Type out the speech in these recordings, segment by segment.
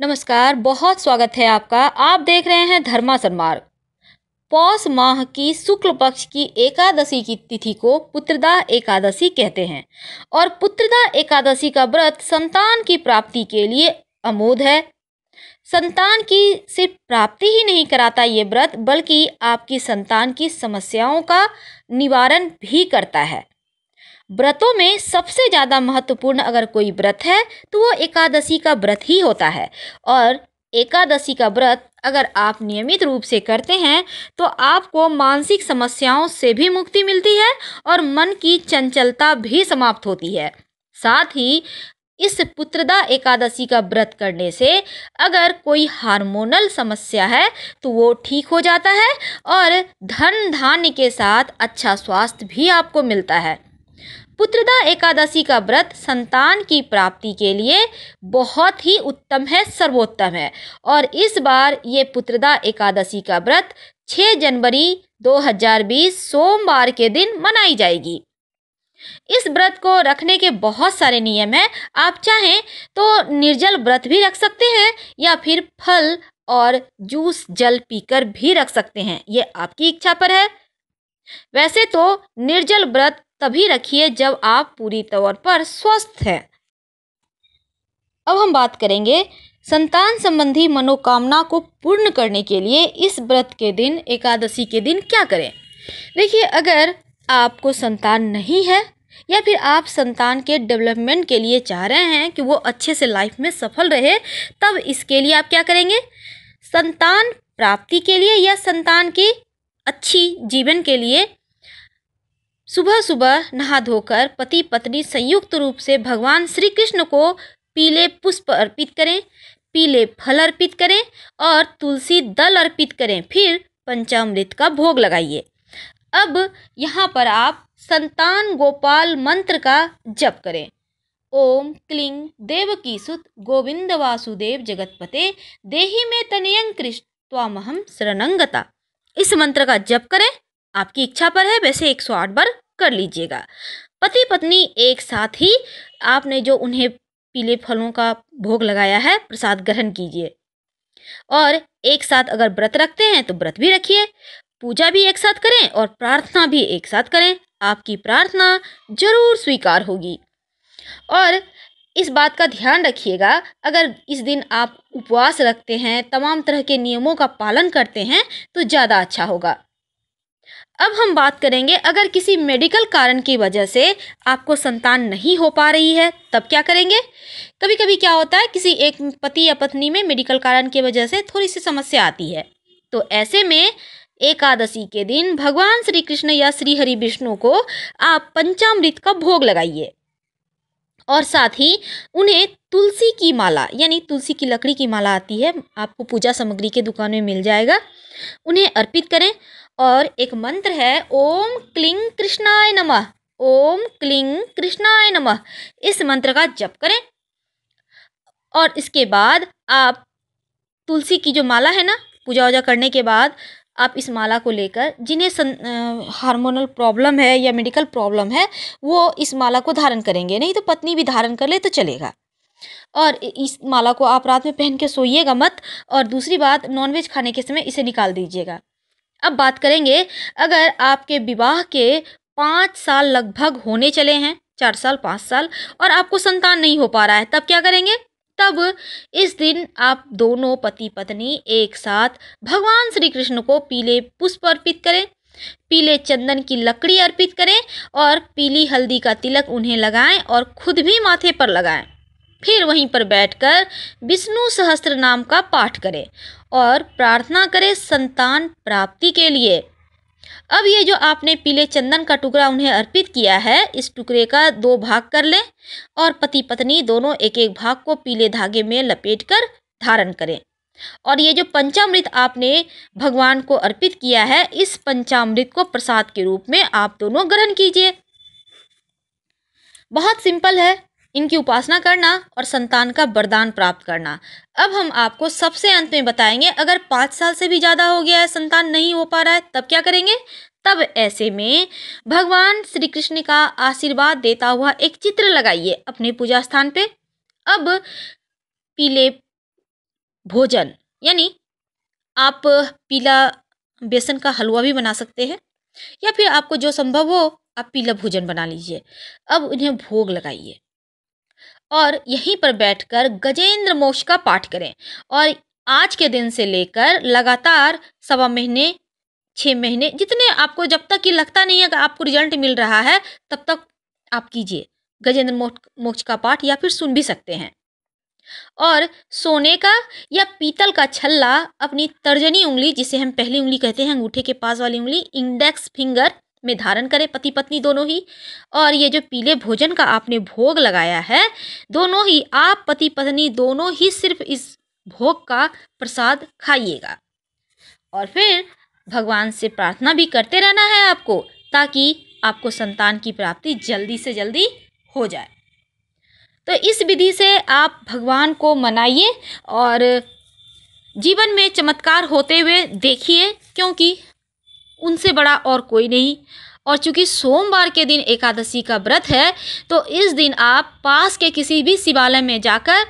नमस्कार बहुत स्वागत है आपका आप देख रहे हैं धर्मा सन्मार्ग पौष माह की शुक्ल पक्ष की एकादशी की तिथि को पुत्रदा एकादशी कहते हैं और पुत्रदा एकादशी का व्रत संतान की प्राप्ति के लिए अमोद है संतान की सिर्फ प्राप्ति ही नहीं कराता ये व्रत बल्कि आपकी संतान की समस्याओं का निवारण भी करता है व्रतों में सबसे ज़्यादा महत्वपूर्ण अगर कोई व्रत है तो वो एकादशी का व्रत ही होता है और एकादशी का व्रत अगर आप नियमित रूप से करते हैं तो आपको मानसिक समस्याओं से भी मुक्ति मिलती है और मन की चंचलता भी समाप्त होती है साथ ही इस पुत्रदा एकादशी का व्रत करने से अगर कोई हार्मोनल समस्या है तो वो ठीक हो जाता है और धन धान्य के साथ अच्छा स्वास्थ्य भी आपको मिलता है पुत्रदा एकादशी का व्रत संतान की प्राप्ति के लिए बहुत ही उत्तम है सर्वोत्तम है और इस बार ये पुत्रदा एकादशी का व्रत 6 जनवरी 2020 सोमवार के दिन मनाई जाएगी इस व्रत को रखने के बहुत सारे नियम हैं आप चाहें तो निर्जल व्रत भी रख सकते हैं या फिर फल और जूस जल पीकर भी रख सकते हैं ये आपकी इच्छा पर है वैसे तो निर्जल व्रत तभी रखिए जब आप पूरी तौर पर स्वस्थ हैं अब हम बात करेंगे संतान संबंधी मनोकामना को पूर्ण करने के लिए इस व्रत के दिन एकादशी के दिन क्या करें देखिए अगर आपको संतान नहीं है या फिर आप संतान के डेवलपमेंट के लिए चाह रहे हैं कि वो अच्छे से लाइफ में सफल रहे तब इसके लिए आप क्या करेंगे संतान प्राप्ति के लिए या संतान की अच्छी जीवन के लिए सुबह सुबह नहा धोकर पति पत्नी संयुक्त रूप से भगवान श्री कृष्ण को पीले पुष्प अर्पित करें पीले फल अर्पित करें और तुलसी दल अर्पित करें फिर पंचामृत का भोग लगाइए अब यहाँ पर आप संतान गोपाल मंत्र का जप करें ओम देव देवकी सुत गोविंद वासुदेव जगतपते देही में तनयंग कृष्ण त्वामहम शरणंगता इस मंत्र का जप करें आपकी इच्छा पर है वैसे एक सौ आठ बार कर लीजिएगा पति पत्नी एक साथ ही आपने जो उन्हें पीले फलों का भोग लगाया है प्रसाद ग्रहण कीजिए और एक साथ अगर व्रत रखते हैं तो व्रत भी रखिए पूजा भी एक साथ करें और प्रार्थना भी एक साथ करें आपकी प्रार्थना जरूर स्वीकार होगी और इस बात का ध्यान रखिएगा अगर इस दिन आप उपवास रखते हैं तमाम तरह के नियमों का पालन करते हैं तो ज़्यादा अच्छा होगा अब हम बात करेंगे अगर किसी मेडिकल कारण की वजह से आपको संतान नहीं हो पा रही है तब क्या करेंगे कभी कभी क्या होता है किसी एक पति या पत्नी में मेडिकल कारण की वजह से थोड़ी सी समस्या आती है तो ऐसे में एकादशी के दिन भगवान श्री कृष्ण या श्री हरि विष्णु को आप पंचामृत का भोग लगाइए और साथ ही उन्हें तुलसी की माला यानी तुलसी की लकड़ी की माला आती है आपको पूजा सामग्री के दुकान में मिल जाएगा उन्हें अर्पित करें और एक मंत्र है ओम क्लिंग कृष्णाय नमः ओम क्लिंग कृष्णाय नमः इस मंत्र का जप करें और इसके बाद आप तुलसी की जो माला है ना पूजा वूजा करने के बाद आप इस माला को लेकर जिन्हें हार्मोनल प्रॉब्लम है या मेडिकल प्रॉब्लम है वो इस माला को धारण करेंगे नहीं तो पत्नी भी धारण कर ले तो चलेगा और इस माला को आप रात में पहन के सोइएगा मत और दूसरी बात नॉनवेज खाने के समय इसे निकाल दीजिएगा अब बात करेंगे अगर आपके विवाह के पाँच साल लगभग होने चले हैं चार साल पाँच साल और आपको संतान नहीं हो पा रहा है तब क्या करेंगे तब इस दिन आप दोनों पति पत्नी एक साथ भगवान श्री कृष्ण को पीले पुष्प अर्पित करें पीले चंदन की लकड़ी अर्पित करें और पीली हल्दी का तिलक उन्हें लगाएं और खुद भी माथे पर लगाएं फिर वहीं पर बैठकर विष्णु सहस्त्र नाम का पाठ करें और प्रार्थना करें संतान प्राप्ति के लिए अब ये जो आपने पीले चंदन का टुकड़ा उन्हें अर्पित किया है इस टुकड़े का दो भाग कर लें और पति पत्नी दोनों एक एक भाग को पीले धागे में लपेट कर धारण करें और ये जो पंचामृत आपने भगवान को अर्पित किया है इस पंचामृत को प्रसाद के रूप में आप दोनों ग्रहण कीजिए बहुत सिंपल है इनकी उपासना करना और संतान का वरदान प्राप्त करना अब हम आपको सबसे अंत में बताएंगे अगर पाँच साल से भी ज़्यादा हो गया है संतान नहीं हो पा रहा है तब क्या करेंगे तब ऐसे में भगवान श्री कृष्ण का आशीर्वाद देता हुआ एक चित्र लगाइए अपने पूजा स्थान पे अब पीले भोजन यानी आप पीला बेसन का हलवा भी बना सकते हैं या फिर आपको जो संभव हो आप पीला भोजन बना लीजिए अब उन्हें भोग लगाइए और यहीं पर बैठकर गजेंद्र मोक्ष का पाठ करें और आज के दिन से लेकर लगातार सवा महीने छः महीने जितने आपको जब तक कि लगता नहीं है कि आपको रिजल्ट मिल रहा है तब तक आप कीजिए गजेंद्र मोक्ष का पाठ या फिर सुन भी सकते हैं और सोने का या पीतल का छल्ला अपनी तर्जनी उंगली जिसे हम पहली उंगली कहते हैं अंगूठे के पास वाली उंगली इंडेक्स फिंगर में धारण करें पति पत्नी दोनों ही और ये जो पीले भोजन का आपने भोग लगाया है दोनों ही आप पति पत्नी दोनों ही सिर्फ इस भोग का प्रसाद खाइएगा और फिर भगवान से प्रार्थना भी करते रहना है आपको ताकि आपको संतान की प्राप्ति जल्दी से जल्दी हो जाए तो इस विधि से आप भगवान को मनाइए और जीवन में चमत्कार होते हुए देखिए क्योंकि उनसे बड़ा और कोई नहीं और चूंकि सोमवार के दिन एकादशी का व्रत है तो इस दिन आप पास के किसी भी शिवालय में जाकर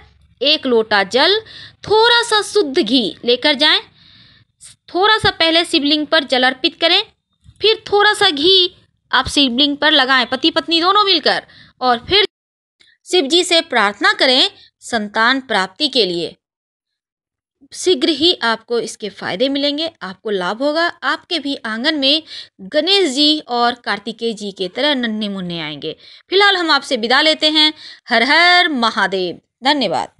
एक लोटा जल थोड़ा सा शुद्ध घी लेकर जाएं थोड़ा सा पहले शिवलिंग पर जल अर्पित करें फिर थोड़ा सा घी आप शिवलिंग पर लगाएं पति पत्नी दोनों मिलकर और फिर शिव जी से प्रार्थना करें संतान प्राप्ति के लिए शीघ्र ही आपको इसके फायदे मिलेंगे आपको लाभ होगा आपके भी आंगन में गणेश जी और कार्तिकेय जी के तरह नन्हे मुन्ने आएंगे फिलहाल हम आपसे विदा लेते हैं हर हर महादेव धन्यवाद